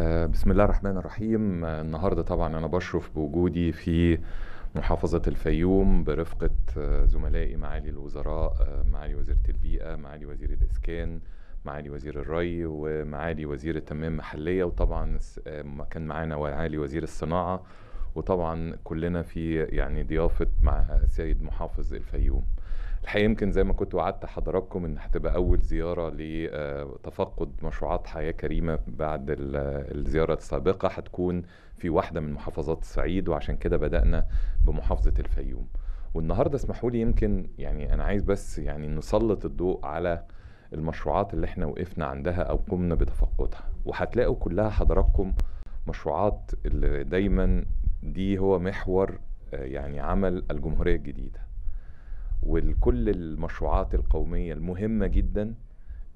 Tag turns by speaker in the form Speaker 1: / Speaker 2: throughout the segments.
Speaker 1: آه، بسم الله الرحمن الرحيم آه، النهارده طبعا انا بشرف بوجودي في محافظة الفيوم برفقة آه، زملائي معالي الوزراء معالي وزيرة البيئة معالي وزير الإسكان معالي وزير الري ومعالي وزير التنمية المحلية وطبعا كان معانا معالي وزير الصناعة وطبعا كلنا في يعني ضيافة مع سيد محافظ الفيوم الحقيقه يمكن زي ما كنت وعدت حضراتكم ان هتبقى اول زياره لتفقد آه، مشروعات حياه كريمه بعد آه، الزياره السابقه هتكون في واحده من محافظات الصعيد وعشان كده بدانا بمحافظه الفيوم والنهارده اسمحوا لي يمكن يعني انا عايز بس يعني نسلط الضوء على المشروعات اللي احنا وقفنا عندها او قمنا بتفقدها وهتلاقوا كلها حضراتكم مشروعات اللي دايما دي هو محور آه، يعني عمل الجمهوريه الجديده وكل المشروعات القوميه المهمه جدا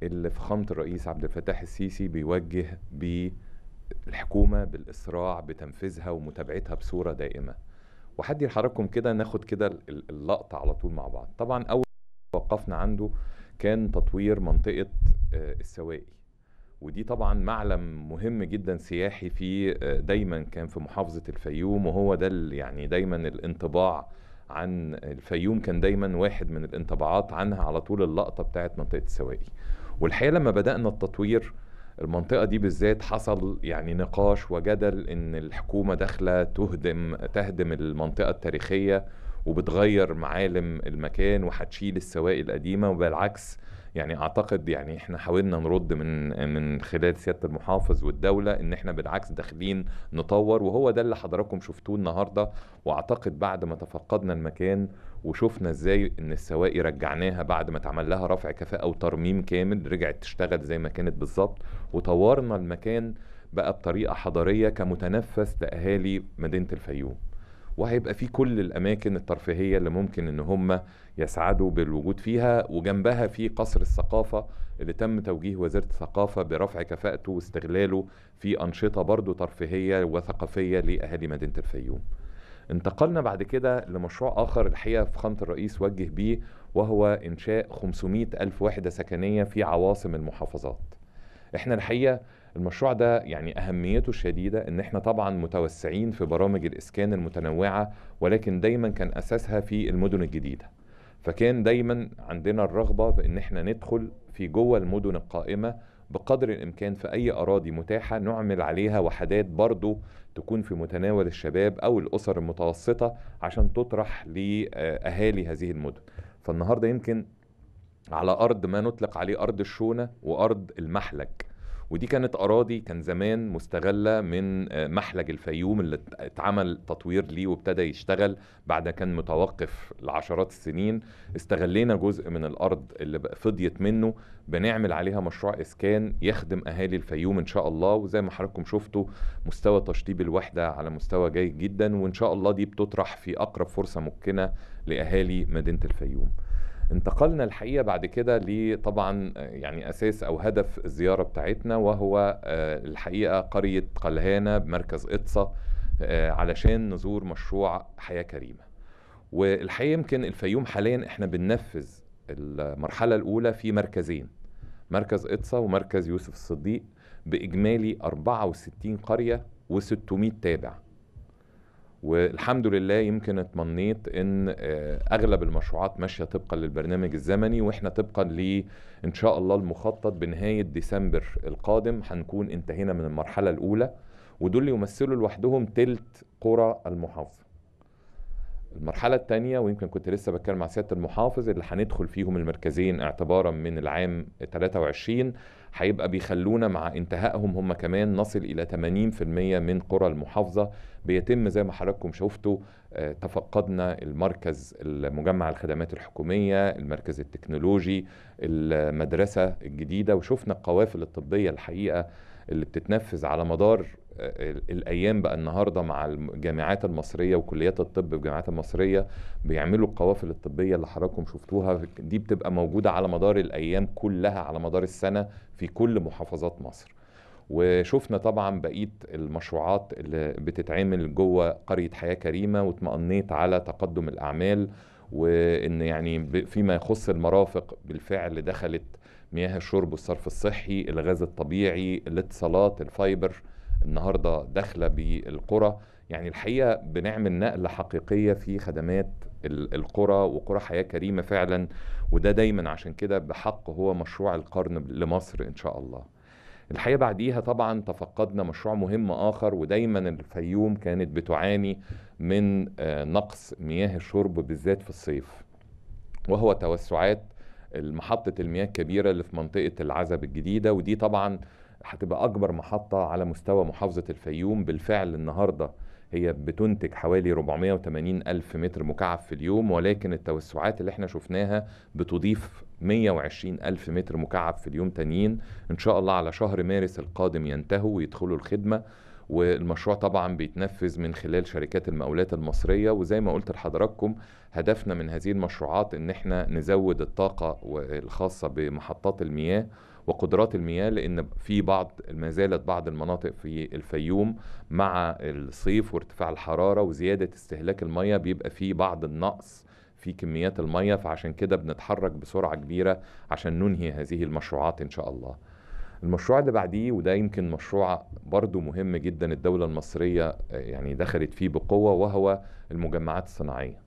Speaker 1: اللي فخامه الرئيس عبد الفتاح السيسي بيوجه بالحكومه بالاسراع بتنفيذها ومتابعتها بصوره دائمه. وحد يحرككم كده ناخد كده اللقطه على طول مع بعض. طبعا اول وقفنا عنده كان تطوير منطقه آه، السواقي. ودي طبعا معلم مهم جدا سياحي في آه، دايما كان في محافظه الفيوم وهو ده يعني دايما الانطباع عن الفيوم كان دايما واحد من الانطباعات عنها على طول اللقطه بتاعت منطقه السواقي والحقيقه لما بدانا التطوير المنطقه دي بالذات حصل يعني نقاش وجدل ان الحكومه داخله تهدم تهدم المنطقه التاريخيه وبتغير معالم المكان وهتشيل السواقي القديمه وبالعكس يعني اعتقد يعني احنا حاولنا نرد من من خلال سياده المحافظ والدوله ان احنا بالعكس داخلين نطور وهو ده اللي حضراتكم شفتوه النهارده واعتقد بعد ما تفقدنا المكان وشفنا ازاي ان السواقي رجعناها بعد ما اتعمل لها رفع كفاءه وترميم كامل رجعت تشتغل زي ما كانت بالظبط وطورنا المكان بقى بطريقه حضاريه كمتنفس لاهالي مدينه الفيوم وهيبقى فيه كل الاماكن الترفيهيه اللي ممكن ان هم يسعدوا بالوجود فيها وجنبها في قصر الثقافه اللي تم توجيه وزاره الثقافه برفع كفاءته واستغلاله في انشطه برضه ترفيهيه وثقافيه لاهالي مدينه الفيوم. انتقلنا بعد كده لمشروع آخر الحقيقة في خانة الرئيس وجه بيه وهو إنشاء 500 ألف وحدة سكنية في عواصم المحافظات احنا الحقيقة المشروع ده يعني اهميته شديده ان احنا طبعا متوسعين في برامج الاسكان المتنوعه ولكن دايما كان اساسها في المدن الجديده فكان دايما عندنا الرغبه بان احنا ندخل في جوه المدن القائمه بقدر الامكان في اي اراضي متاحه نعمل عليها وحدات برضو تكون في متناول الشباب او الاسر المتوسطه عشان تطرح لاهالي هذه المدن فالنهارده يمكن على ارض ما نطلق عليه ارض الشونه وارض المحلك ودي كانت اراضي كان زمان مستغله من آه، محلج الفيوم اللي اتعمل تطوير ليه وابتدى يشتغل بعد كان متوقف لعشرات السنين استغلينا جزء من الارض اللي فضيت منه بنعمل عليها مشروع اسكان يخدم اهالي الفيوم ان شاء الله وزي ما حضراتكم شفتوا مستوى تشطيب الوحده على مستوى جيد جدا وان شاء الله دي بتطرح في اقرب فرصه ممكنه لاهالي مدينه الفيوم انتقلنا الحقيقه بعد كده لطبعا يعني اساس او هدف الزياره بتاعتنا وهو آه، الحقيقه قريه قلهانه بمركز إتصا آه، علشان نزور مشروع حياه كريمه والحقيقه يمكن الفيوم حاليا احنا بننفذ المرحله الاولى في مركزين مركز إتصا ومركز يوسف الصديق باجمالي 64 قريه و600 تابع والحمد لله يمكن اتمنيت ان آه، اغلب المشروعات ماشيه طبقا للبرنامج الزمني واحنا طبقا ل ان شاء الله المخطط بنهايه ديسمبر القادم هنكون انتهينا من المرحله الاولى ودول يمثلوا لوحدهم تلت قرى المحافظه المرحلة الثانية ويمكن كنت لسه بتكلم مع سيادة المحافظ اللي هندخل فيهم المركزين اعتبارا من العام 23 هيبقى بيخلونا مع انتهائهم هم كمان نصل إلى 80% من قرى المحافظة بيتم زي ما حضراتكم شفتوا آه، تفقدنا المركز المجمع الخدمات الحكومية المركز التكنولوجي المدرسة الجديدة وشفنا القوافل الطبية الحقيقة اللي بتتنفذ على مدار آه، الايام بقى النهارده مع الجامعات المصريه وكليات الطب الجامعات المصريه بيعملوا القوافل الطبيه اللي حضراتكم شفتوها دي بتبقى موجوده على مدار الايام كلها على مدار السنه في كل محافظات مصر وشفنا طبعا بقيه المشروعات اللي بتتعمل جوه قريه حياه كريمه واطمأنيت على تقدم الاعمال وان يعني فيما يخص المرافق بالفعل دخلت مياه الشرب والصرف الصحي الغاز الطبيعي الاتصالات الفايبر النهارده داخله بالقرى يعني الحقيقه بنعمل نقله حقيقيه في خدمات القرى وقرى حياه كريمه فعلا وده دايما عشان كده بحق هو مشروع القرن لمصر ان شاء الله الحقيقه بعديها طبعا تفقدنا مشروع مهم اخر ودايما الفيوم كانت بتعاني من آه، نقص مياه الشرب بالذات في الصيف وهو توسعات محطه المياه الكبيره اللي في منطقه العزب الجديده ودي طبعا هتبقى اكبر محطه على مستوى محافظه الفيوم بالفعل النهارده هي بتنتج حوالي 480 ألف متر مكعب في اليوم ولكن التوسعات اللي احنا شفناها بتضيف 120 ألف متر مكعب في اليوم تانيين إن شاء الله على شهر مارس القادم ينتهوا ويدخلوا الخدمة والمشروع طبعا بيتنفذ من خلال شركات المقاولات المصريه وزي ما قلت لحضراتكم هدفنا من هذه المشروعات ان احنا نزود الطاقه الخاصه بمحطات المياه وقدرات المياه لان في بعض ما زالت بعض المناطق في الفيوم مع الصيف وارتفاع الحراره وزياده استهلاك المياه بيبقى في بعض النقص في كميات المياه فعشان كده بنتحرك بسرعه كبيره عشان ننهي هذه المشروعات ان شاء الله المشروع اللي بعديه وده يمكن مشروع برضو مهم جدا الدولة المصرية آه، يعني دخلت فيه بقوة وهو المجمعات الصناعية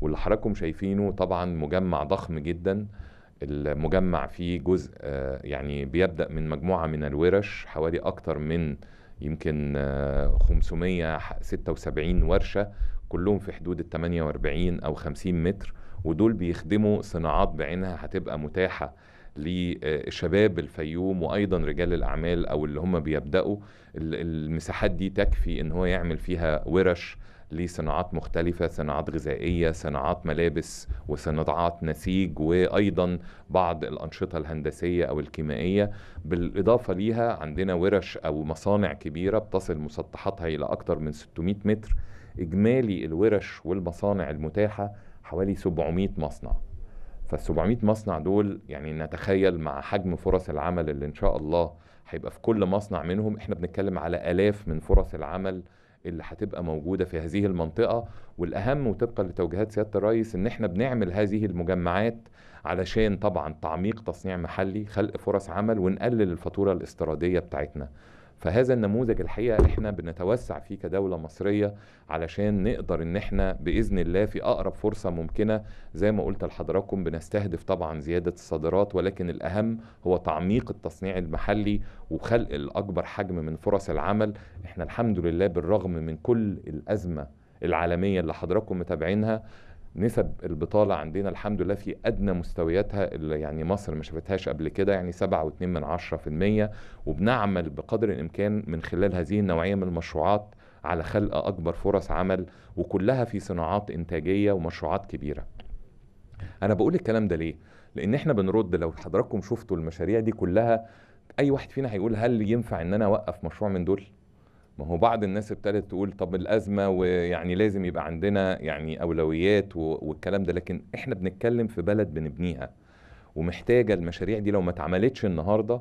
Speaker 1: واللي حضراتكم شايفينه طبعا مجمع ضخم جدا المجمع فيه جزء آه، يعني بيبدأ من مجموعة من الورش حوالي أكتر من يمكن 576 آه، ورشة كلهم في حدود ال 48 أو 50 متر ودول بيخدموا صناعات بعينها هتبقى متاحة لشباب الفيوم وايضا رجال الاعمال او اللي هم بيبداوا المساحات دي تكفي ان هو يعمل فيها ورش لصناعات مختلفة صناعات غذائية صناعات ملابس وصناعات نسيج وأيضا بعض الأنشطة الهندسية أو الكيميائية بالإضافة ليها عندنا ورش أو مصانع كبيرة بتصل مسطحاتها إلى أكثر من 600 متر إجمالي الورش والمصانع المتاحة حوالي 700 مصنع فال 700 مصنع دول يعني نتخيل مع حجم فرص العمل اللي ان شاء الله هيبقى في كل مصنع منهم احنا بنتكلم على الاف من فرص العمل اللي هتبقى موجوده في هذه المنطقه والاهم وطبقا لتوجيهات سياده الرئيس ان احنا بنعمل هذه المجمعات علشان طبعا تعميق تصنيع محلي خلق فرص عمل ونقلل الفاتوره الاستيراديه بتاعتنا فهذا النموذج الحقيقه احنا بنتوسع فيه كدوله مصريه علشان نقدر ان احنا باذن الله في اقرب فرصه ممكنه زي ما قلت لحضراتكم بنستهدف طبعا زياده الصادرات ولكن الاهم هو تعميق التصنيع المحلي وخلق الاكبر حجم من فرص العمل احنا الحمد لله بالرغم من كل الازمه العالميه اللي حضراتكم متابعينها نسب البطاله عندنا الحمد لله في ادنى مستوياتها اللي يعني مصر ما شافتهاش قبل كده يعني 7.2 من المية وبنعمل بقدر الامكان من خلال هذه النوعيه من المشروعات على خلق اكبر فرص عمل وكلها في صناعات انتاجيه ومشروعات كبيره. انا بقول الكلام ده ليه؟ لان احنا بنرد لو حضراتكم شفتوا المشاريع دي كلها اي واحد فينا هيقول هل ينفع ان انا اوقف مشروع من دول؟ ما هو بعض الناس ابتدت تقول طب الازمه ويعني لازم يبقى عندنا يعني اولويات والكلام ده لكن احنا بنتكلم في بلد بنبنيها ومحتاجه المشاريع دي لو ما اتعملتش النهارده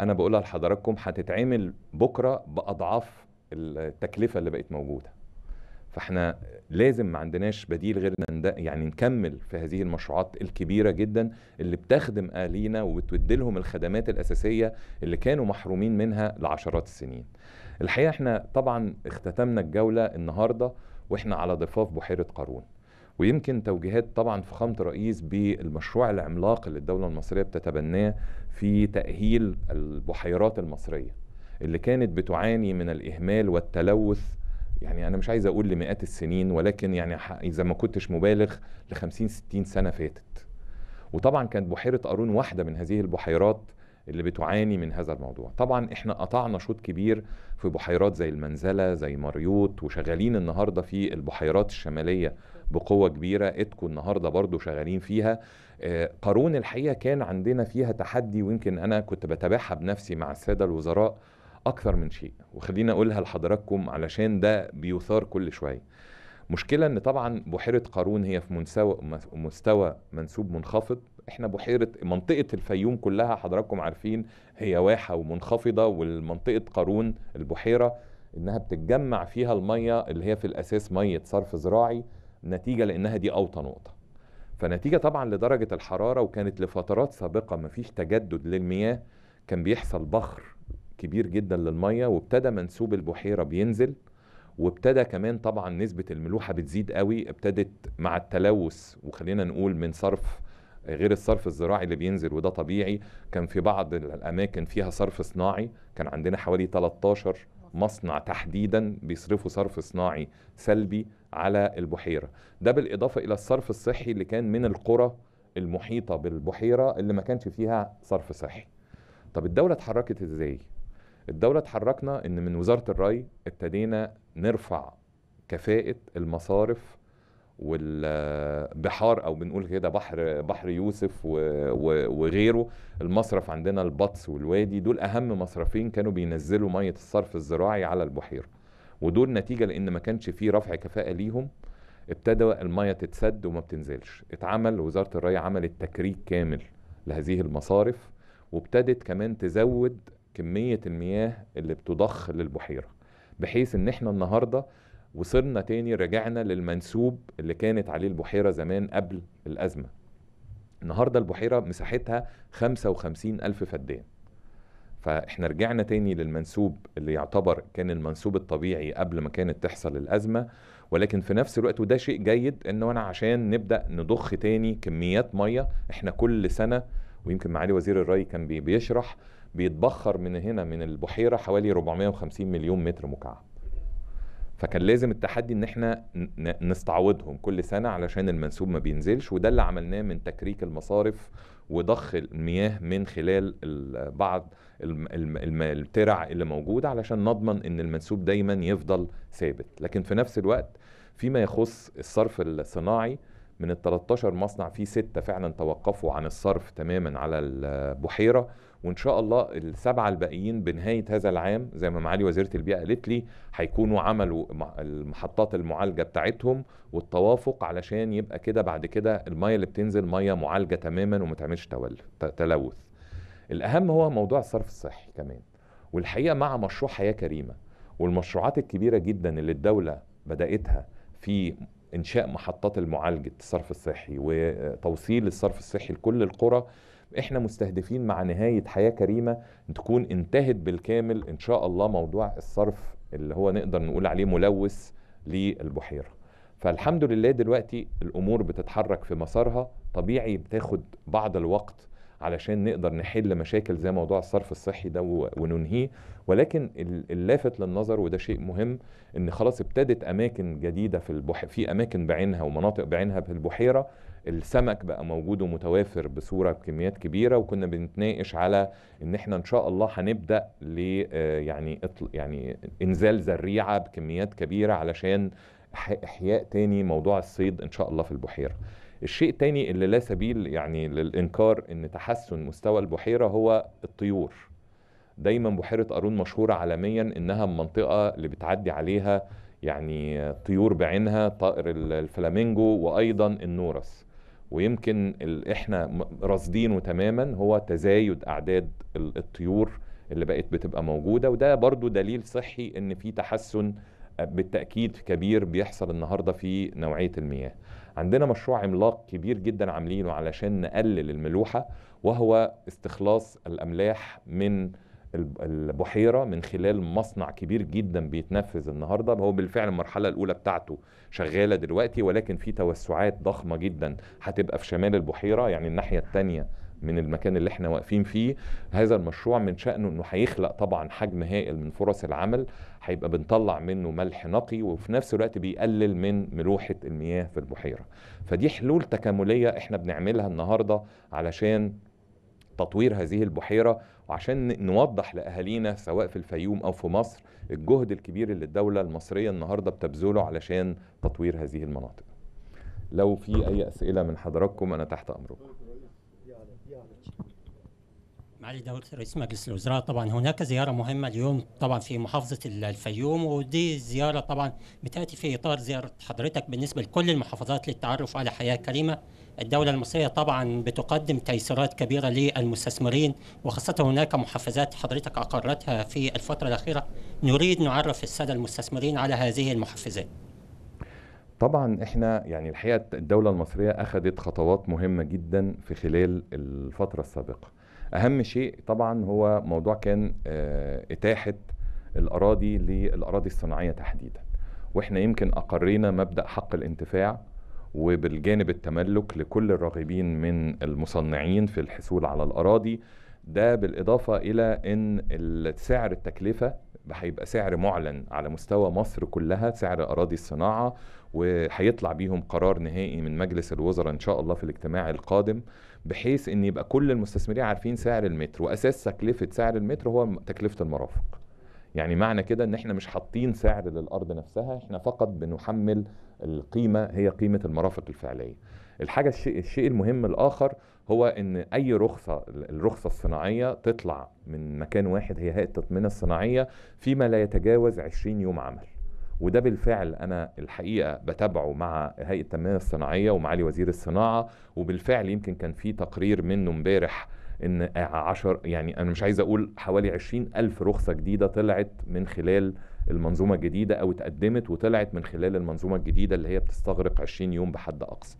Speaker 1: انا بقولها لحضراتكم هتتعمل بكره باضعاف التكلفه اللي بقت موجوده فاحنا لازم ما عندناش بديل غير يعني نكمل في هذه المشروعات الكبيره جدا اللي بتخدم اهالينا وبتودي لهم الخدمات الاساسيه اللي كانوا محرومين منها لعشرات السنين الحقيقه احنا طبعا اختتمنا الجوله النهارده واحنا على ضفاف بحيره قارون ويمكن توجيهات طبعا فخامه الرئيس بالمشروع العملاق اللي الدوله المصريه بتتبناه في تاهيل البحيرات المصريه اللي كانت بتعاني من الاهمال والتلوث يعني انا مش عايز اقول لمئات السنين ولكن يعني اذا ما كنتش مبالغ ل 50 60 سنه فاتت وطبعا كانت بحيره قارون واحده من هذه البحيرات اللي بتعاني من هذا الموضوع طبعا احنا قطعنا شوط كبير في بحيرات زي المنزلة زي مريوط وشغالين النهاردة في البحيرات الشمالية بقوة كبيرة اتكو النهاردة برضو شغالين فيها آه، قارون الحقيقة كان عندنا فيها تحدي ويمكن أنا كنت بتابعها بنفسي مع السادة الوزراء أكثر من شيء وخلينا أقولها لحضراتكم علشان ده بيثار كل شوية مشكلة أن طبعا بحيرة قارون هي في مستوى منسوب منخفض احنا بحيره منطقه الفيوم كلها حضراتكم عارفين هي واحه ومنخفضه والمنطقه قارون البحيره انها بتتجمع فيها الميه اللي هي في الاساس ميه صرف زراعي نتيجه لانها دي اوطى نقطه فنتيجه طبعا لدرجه الحراره وكانت لفترات سابقه مفيش تجدد للمياه كان بيحصل بخر كبير جدا للميه وابتدى منسوب البحيره بينزل وابتدى كمان طبعا نسبه الملوحه بتزيد قوي ابتدت مع التلوث وخلينا نقول من صرف غير الصرف الزراعي اللي بينزل وده طبيعي كان في بعض الاماكن فيها صرف صناعي كان عندنا حوالي 13 مصنع تحديدا بيصرفوا صرف صناعي سلبي على البحيره ده بالاضافه الى الصرف الصحي اللي كان من القرى المحيطه بالبحيره اللي ما كانش فيها صرف صحي طب الدوله اتحركت ازاي الدوله اتحركنا ان من وزاره الري ابتدينا نرفع كفاءه المصارف والبحار او بنقول كده بحر بحر يوسف وغيره المصرف عندنا البطس والوادي دول اهم مصرفين كانوا بينزلوا ميه الصرف الزراعي على البحيره ودول نتيجه لان ما كانش فيه رفع كفاءه ليهم ابتدى الميه تتسد وما بتنزلش اتعمل وزاره الري عملت تكريك كامل لهذه المصارف وابتدت كمان تزود كميه المياه اللي بتضخ للبحيره بحيث ان احنا النهارده وصرنا تاني رجعنا للمنسوب اللي كانت عليه البحيرة زمان قبل الأزمة النهاردة البحيرة مساحتها 55 ألف فدان فاحنا رجعنا تاني للمنسوب اللي يعتبر كان المنسوب الطبيعي قبل ما كانت تحصل الأزمة ولكن في نفس الوقت وده شيء جيد انه انا عشان نبدا نضخ تاني كميات ميه احنا كل سنه ويمكن معالي وزير الري كان بيشرح بيتبخر من هنا من البحيره حوالي 450 مليون متر مكعب فكان لازم التحدي ان احنا نستعوضهم كل سنه علشان المنسوب ما بينزلش وده اللي عملناه من تكريك المصارف وضخ المياه من خلال بعض الترع اللي موجوده علشان نضمن ان المنسوب دايما يفضل ثابت لكن في نفس الوقت فيما يخص الصرف الصناعي من ال 13 مصنع في سته فعلا توقفوا عن الصرف تماما على البحيره وان شاء الله السبعه الباقيين بنهايه هذا العام زي ما معالي وزيره البيئه قالت لي هيكونوا عملوا محطات المعالجه بتاعتهم والتوافق علشان يبقى كده بعد كده الميه اللي بتنزل ميه معالجه تماما وما تعملش تلوث الاهم هو موضوع الصرف الصحي كمان والحقيقه مع مشروع حياه كريمه والمشروعات الكبيره جدا اللي الدوله بداتها في انشاء محطات المعالجه الصرف الصحي وتوصيل الصرف الصحي لكل القرى احنا مستهدفين مع نهايه حياه كريمه تكون انتهت بالكامل ان شاء الله موضوع الصرف اللي هو نقدر نقول عليه ملوث للبحيره فالحمد لله دلوقتي الامور بتتحرك في مسارها طبيعي بتاخد بعض الوقت علشان نقدر نحل مشاكل زي موضوع الصرف الصحي ده وننهيه ولكن اللافت للنظر وده شيء مهم ان خلاص ابتدت اماكن جديده في البح في اماكن بعينها ومناطق بعينها في البحيره السمك بقى موجود ومتوافر بصوره بكميات كبيره وكنا بنتناقش على ان احنا ان شاء الله هنبدا ل آه، يعني يعني انزال زريعه بكميات كبيره علشان احياء تاني موضوع الصيد ان شاء الله في البحيره. الشيء الثاني اللي لا سبيل يعني للانكار ان تحسن مستوى البحيره هو الطيور. دايما بحيره قارون مشهوره عالميا انها المنطقه اللي بتعدي عليها يعني طيور بعينها طائر الفلامينجو وايضا النورس ويمكن احنا راصدينه تماما هو تزايد اعداد الطيور اللي بقت بتبقى موجوده وده برضو دليل صحي ان في تحسن آه، بالتاكيد كبير بيحصل النهارده في نوعيه المياه عندنا مشروع عملاق كبير جدا عاملينه علشان نقلل الملوحه وهو استخلاص الاملاح من البحيره من خلال مصنع كبير جدا بيتنفذ النهارده هو بالفعل المرحله الاولى بتاعته شغاله دلوقتي ولكن في توسعات ضخمه جدا هتبقى في شمال البحيره يعني الناحيه الثانيه من المكان اللي احنا واقفين فيه هذا المشروع من شأنه انه هيخلق طبعا حجم هائل من فرص العمل هيبقى بنطلع منه ملح نقي وفي نفس الوقت بيقلل من ملوحة المياه في البحيرة فدي حلول تكاملية احنا بنعملها النهاردة علشان تطوير هذه البحيرة وعشان نوضح لاهالينا سواء في الفيوم او في مصر الجهد الكبير اللي الدوله المصريه النهارده بتبذله علشان تطوير هذه المناطق لو في اي اسئله من حضراتكم انا تحت امركم معالي دولة رئيس مجلس الوزراء طبعا هناك زيارة مهمة اليوم طبعا في محافظة الفيوم ودي زيارة طبعا بتأتي في إطار زيارة حضرتك بالنسبة لكل المحافظات للتعرف على حياة كريمة الدولة المصرية طبعا بتقدم تيسيرات كبيرة للمستثمرين وخاصة هناك محفزات حضرتك أقرتها في الفترة الأخيرة نريد نعرف السادة المستثمرين على هذه المحفزات طبعا احنا يعني الحقيقه الدوله المصريه اخذت خطوات مهمه جدا في خلال الفتره السابقه اهم شيء طبعا هو موضوع كان آه، اتاحه الاراضي للاراضي الصناعيه تحديدا واحنا يمكن اقرينا مبدا حق الانتفاع وبالجانب التملك لكل الراغبين من المصنعين في الحصول على الاراضي ده بالاضافه الى ان سعر التكلفه هيبقى سعر معلن على مستوى مصر كلها سعر اراضي الصناعه وهيطلع بيهم قرار نهائي من مجلس الوزراء ان شاء الله في الاجتماع القادم بحيث ان يبقى كل المستثمرين عارفين سعر المتر واساس تكلفه سعر المتر هو تكلفه المرافق يعني معنى كده ان احنا مش حاطين سعر للارض نفسها احنا فقط بنحمل القيمه هي قيمه المرافق الفعليه الحاجه الشيء, الشيء المهم الاخر هو ان اي رخصه الرخصه الصناعيه تطلع من مكان واحد هي هيئه التطمين الصناعيه فيما لا يتجاوز 20 يوم عمل وده بالفعل انا الحقيقه بتابعه مع هيئه التنميه الصناعيه ومعالي وزير الصناعه وبالفعل يمكن كان في تقرير منه امبارح ان 10 يعني انا مش عايز اقول حوالي 20 الف رخصه جديده طلعت من خلال المنظومه الجديده او اتقدمت وطلعت من خلال المنظومه الجديده اللي هي بتستغرق 20 يوم بحد اقصى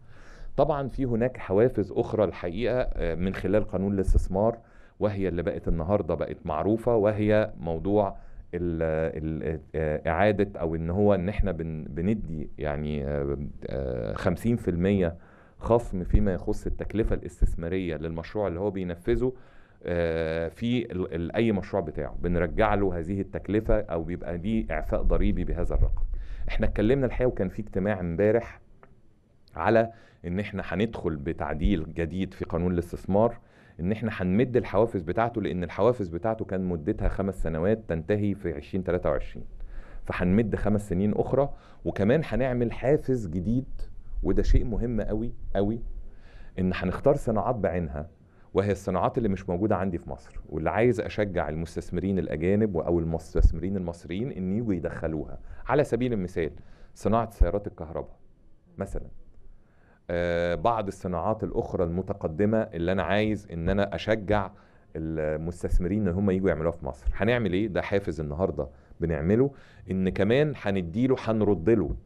Speaker 1: طبعا في هناك حوافز اخرى الحقيقه آه، من خلال قانون الاستثمار وهي اللي بقت النهارده بقت معروفه وهي موضوع اعاده او ان هو ان احنا بندي يعني 50% خصم فيما يخص التكلفه الاستثماريه للمشروع اللي هو بينفذه في اي مشروع بتاعه بنرجع له هذه التكلفه او بيبقى دي اعفاء ضريبي بهذا الرقم احنا اتكلمنا الحقيقه وكان في اجتماع امبارح على ان احنا هندخل بتعديل جديد في قانون الاستثمار ان احنا هنمد الحوافز بتاعته لان الحوافز بتاعته كان مدتها خمس سنوات تنتهي في 2023 فهنمد خمس سنين اخرى وكمان هنعمل حافز جديد وده شيء مهم قوي قوي ان هنختار صناعات بعينها وهي الصناعات اللي مش موجوده عندي في مصر واللي عايز اشجع المستثمرين الاجانب او المستثمرين المصريين ان يجوا يدخلوها على سبيل المثال صناعه سيارات الكهرباء مثلا آه، بعض الصناعات الاخرى المتقدمه اللي انا عايز ان انا اشجع المستثمرين ان هم يجوا يعملوها في مصر هنعمل ايه ده حافز النهارده بنعمله ان كمان هنديله هنرد له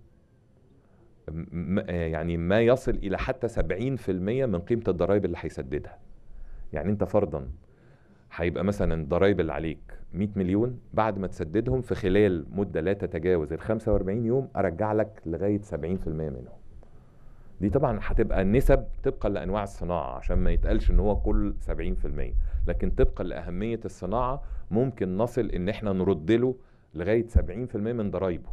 Speaker 1: آه، يعني ما يصل الى حتى 70% من قيمه الضرائب اللي هيسددها يعني انت فرضا هيبقى مثلا الضرايب اللي عليك 100 مليون بعد ما تسددهم في خلال مده لا تتجاوز ال 45 يوم ارجع لك لغايه 70% منهم دي طبعا هتبقى نسب طبقا لانواع الصناعه عشان ما يتقالش ان هو كل 70% لكن طبقا لاهميه الصناعه ممكن نصل ان احنا نرد له لغايه 70% من ضرايبه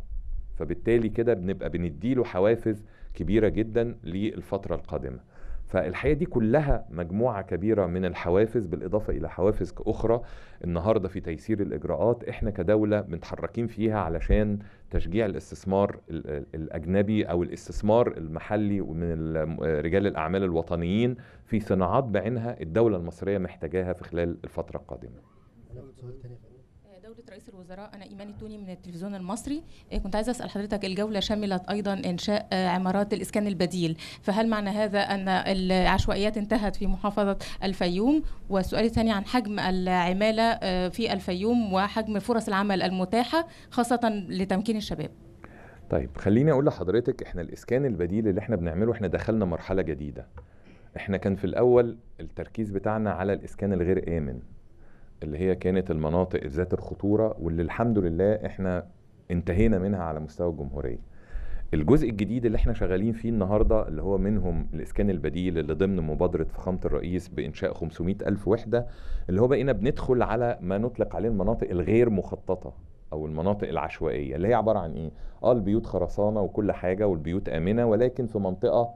Speaker 1: فبالتالي كده بنبقى بنديله حوافز كبيره جدا للفتره القادمه فالحقيقه دي كلها مجموعه كبيره من الحوافز بالاضافه الى حوافز اخرى النهارده في تيسير الاجراءات احنا كدوله متحركين فيها علشان تشجيع الاستثمار الاجنبي او الاستثمار المحلي ومن رجال الاعمال الوطنيين في صناعات بعينها الدوله المصريه محتاجاها في خلال الفتره القادمه. جولة رئيس الوزراء أنا إيمان التوني من التلفزيون المصري إيه، كنت عايزة أسأل حضرتك الجولة شملت أيضا إنشاء آه، عمارات الإسكان البديل فهل معنى هذا أن العشوائيات انتهت في محافظة الفيوم والسؤال الثاني عن حجم العمالة آه، في الفيوم وحجم فرص العمل المتاحة خاصة لتمكين الشباب طيب خليني أقول لحضرتك إحنا الإسكان البديل اللي إحنا بنعمله إحنا دخلنا مرحلة جديدة إحنا كان في الأول التركيز بتاعنا على الإسكان الغير آمن اللي هي كانت المناطق ذات الخطوره واللي الحمد لله احنا انتهينا منها على مستوى الجمهوريه الجزء الجديد اللي احنا شغالين فيه النهارده اللي هو منهم الاسكان البديل اللي ضمن مبادره فخامه الرئيس بانشاء 500 الف وحده اللي هو بقينا بندخل على ما نطلق عليه المناطق الغير مخططه او المناطق العشوائيه اللي هي عباره عن ايه اه البيوت خرسانه وكل حاجه والبيوت امنه ولكن في منطقه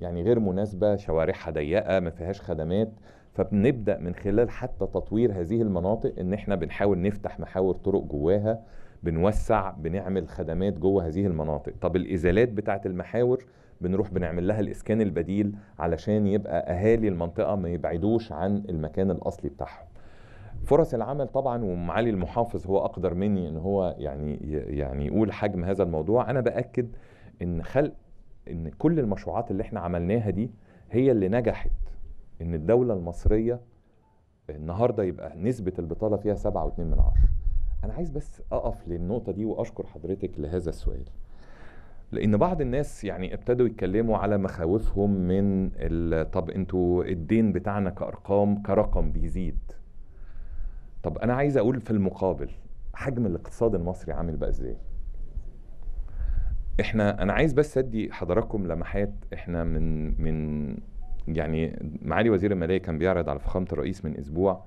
Speaker 1: يعني غير مناسبه شوارعها ضيقه ما فيهاش خدمات فبنبدا من خلال حتى تطوير هذه المناطق ان احنا بنحاول نفتح محاور طرق جواها بنوسع بنعمل خدمات جوه هذه المناطق طب الازالات بتاعه المحاور بنروح بنعمل لها الاسكان البديل علشان يبقى اهالي المنطقه ما يبعدوش عن المكان الاصلي بتاعهم فرص العمل طبعا ومعالي المحافظ هو اقدر مني ان هو يعني يعني يقول حجم هذا الموضوع انا باكد ان خلق ان كل المشروعات اللي احنا عملناها دي هي اللي نجحت ان الدوله المصريه النهارده يبقى نسبه البطاله فيها 7.2 من عشرة انا عايز بس اقف للنقطه دي واشكر حضرتك لهذا السؤال لان بعض الناس يعني ابتدوا يتكلموا على مخاوفهم من طب انتوا الدين بتاعنا كارقام كرقم بيزيد طب انا عايز اقول في المقابل حجم الاقتصاد المصري عامل بقى ازاي احنا انا عايز بس ادي حضراتكم لمحات احنا من من يعني معالي وزير الماليه كان بيعرض على فخامه الرئيس من اسبوع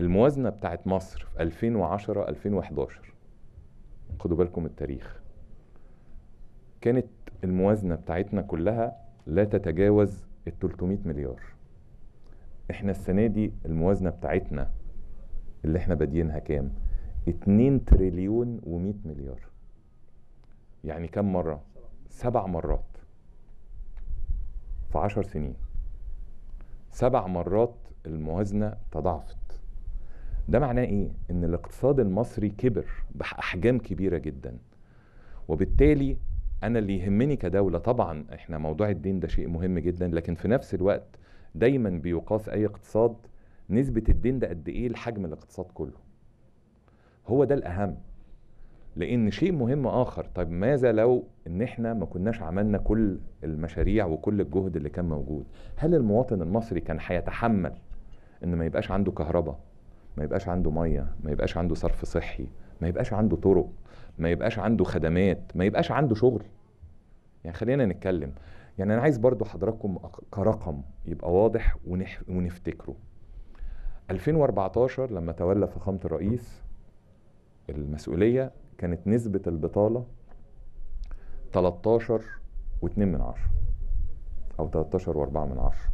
Speaker 1: الموازنه بتاعت مصر في 2010 2011 خدوا بالكم التاريخ كانت الموازنه بتاعتنا كلها لا تتجاوز ال 300 مليار احنا السنه دي الموازنه بتاعتنا اللي احنا بادينها كام 2 تريليون و100 مليار يعني كم مره سبع مرات في عشر سنين سبع مرات الموازنة تضاعفت ده معناه ايه؟ ان الاقتصاد المصري كبر بأحجام كبيرة جدا وبالتالي انا اللي يهمني كدولة طبعا احنا موضوع الدين ده شيء مهم جدا لكن في نفس الوقت دايما بيقاس اي اقتصاد نسبة الدين ده قد ايه لحجم الاقتصاد كله هو ده الاهم لان شيء مهم اخر طيب ماذا لو ان احنا ما كناش عملنا كل المشاريع وكل الجهد اللي كان موجود هل المواطن المصري كان هيتحمل ان ما يبقاش عنده كهرباء ما يبقاش عنده ميه ما يبقاش عنده صرف صحي ما يبقاش عنده طرق ما يبقاش عنده خدمات ما يبقاش عنده شغل يعني خلينا نتكلم يعني انا عايز برضو حضراتكم كرقم يبقى واضح ونح ونفتكره 2014 لما تولى فخامه الرئيس المسؤوليه كانت نسبة البطالة 13 و2 من عشرة أو 13 و4 من عشرة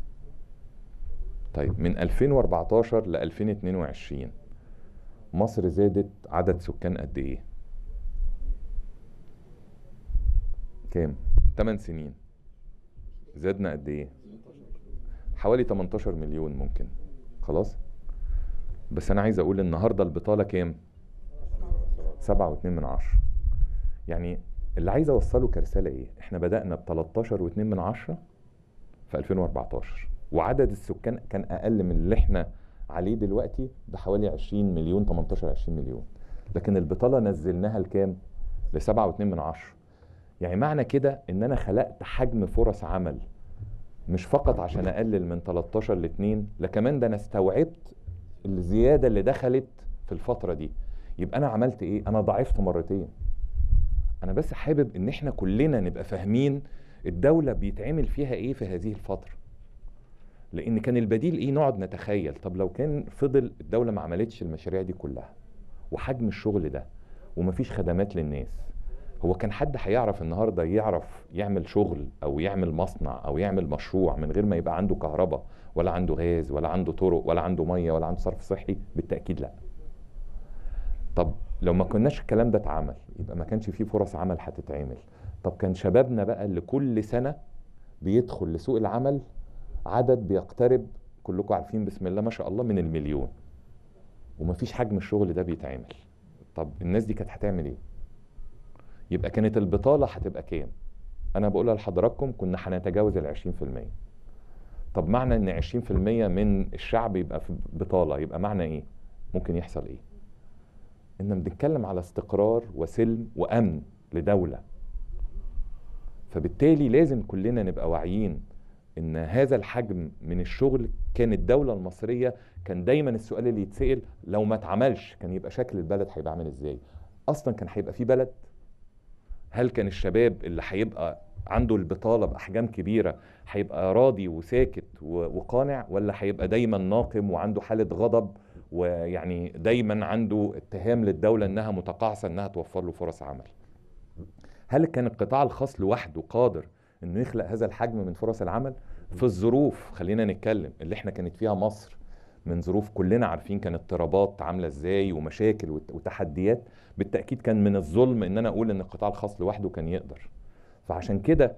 Speaker 1: طيب من 2014 ل 2022 مصر زادت عدد سكان قد إيه؟ كام؟ 8 سنين زادنا قد إيه؟ حوالي 18 مليون ممكن خلاص؟ بس أنا عايز أقول النهاردة البطالة كام؟ سبعة واتنين من عشرة يعني اللي عايز اوصله كرسالة ايه احنا بدأنا ب 13 واتنين من عشرة في 2014 وعدد السكان كان اقل من اللي احنا عليه دلوقتي بحوالي 20 مليون 18 20 مليون لكن البطالة نزلناها لكام ل 7.2 من عشرة يعني معنى كده ان انا خلقت حجم فرص عمل مش فقط عشان اقلل من 13 ل 2 لا كمان ده انا استوعبت الزياده اللي دخلت في الفتره دي يبقى انا عملت ايه انا ضعفت مرتين انا بس حابب ان احنا كلنا نبقى فاهمين الدوله بيتعمل فيها ايه في هذه الفتره لان كان البديل ايه نقعد نتخيل طب لو كان فضل الدوله ما عملتش المشاريع دي كلها وحجم الشغل ده ومفيش خدمات للناس هو كان حد هيعرف النهارده يعرف يعمل شغل او يعمل مصنع او يعمل مشروع من غير ما يبقى عنده كهرباء ولا عنده غاز ولا عنده طرق ولا عنده ميه ولا عنده صرف صحي بالتاكيد لا طب لو ما كناش الكلام ده اتعمل يبقى ما كانش في فرص عمل هتتعمل طب كان شبابنا بقى اللي كل سنه بيدخل لسوق العمل عدد بيقترب كلكم عارفين بسم الله ما شاء الله من المليون وما فيش حجم الشغل ده بيتعمل طب الناس دي كانت هتعمل ايه يبقى كانت البطاله هتبقى كام انا بقولها لحضراتكم كنا هنتجاوز ال 20% طب معنى ان 20% من الشعب يبقى في بطاله يبقى معنى ايه ممكن يحصل ايه إن بنتكلم على استقرار وسلم وأمن لدولة فبالتالي لازم كلنا نبقى واعيين ان هذا الحجم من الشغل كان الدوله المصريه كان دايما السؤال اللي يتسال لو ما اتعملش كان يبقى شكل البلد هيبقى عامل ازاي اصلا كان هيبقى في بلد هل كان الشباب اللي هيبقى عنده البطاله باحجام كبيره هيبقى راضي وساكت وقانع ولا هيبقى دايما ناقم وعنده حاله غضب ويعني دايما عنده اتهام للدولة أنها متقاعسة أنها توفر له فرص عمل هل كان القطاع الخاص لوحده قادر أنه يخلق هذا الحجم من فرص العمل في الظروف خلينا نتكلم اللي احنا كانت فيها مصر من ظروف كلنا عارفين كانت اضطرابات عامله ازاي ومشاكل وتحديات بالتاكيد كان من الظلم ان انا اقول ان القطاع الخاص لوحده كان يقدر فعشان كده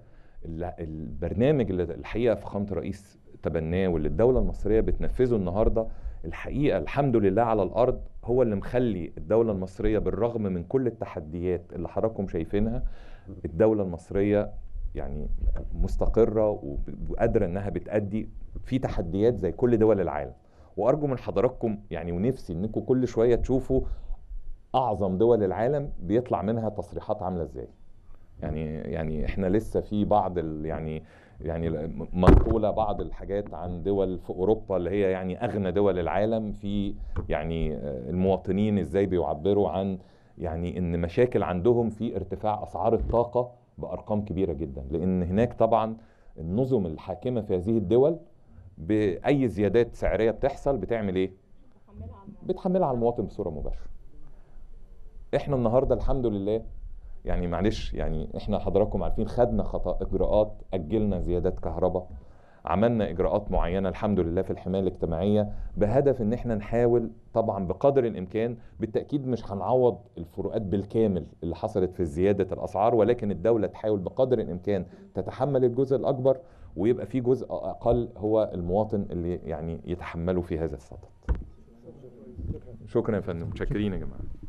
Speaker 1: البرنامج اللي الحقيقه فخامه الرئيس تبناه واللي الدوله المصريه بتنفذه النهارده الحقيقه الحمد لله على الارض هو اللي مخلي الدوله المصريه بالرغم من كل التحديات اللي حضراتكم شايفينها الدوله المصريه يعني مستقره وقادره انها بتادي في تحديات زي كل دول العالم وارجو من حضراتكم يعني ونفسي انكم كل شويه تشوفوا اعظم دول العالم بيطلع منها تصريحات عامله ازاي يعني يعني احنا لسه في بعض يعني يعني منقوله بعض الحاجات عن دول في اوروبا اللي هي يعني اغنى دول العالم في يعني آه، المواطنين ازاي بيعبروا عن يعني ان مشاكل عندهم في ارتفاع اسعار الطاقه بارقام كبيره جدا لان هناك طبعا النظم الحاكمه في هذه الدول باي زيادات سعريه بتحصل بتعمل ايه بتحملها على المواطن بصوره مباشره احنا النهارده الحمد لله يعني معلش يعني احنا حضراتكم عارفين خدنا خطا اجراءات اجلنا زيادات كهرباء عملنا اجراءات معينه الحمد لله في الحمايه الاجتماعيه بهدف ان احنا نحاول طبعا بقدر الامكان بالتاكيد مش هنعوض الفروقات بالكامل اللي حصلت في زياده الاسعار ولكن الدوله تحاول بقدر الامكان تتحمل الجزء الاكبر ويبقى في جزء اقل هو المواطن اللي يعني يتحمله في هذا الصدد شكرا يا فندم متشكرين يا جماعه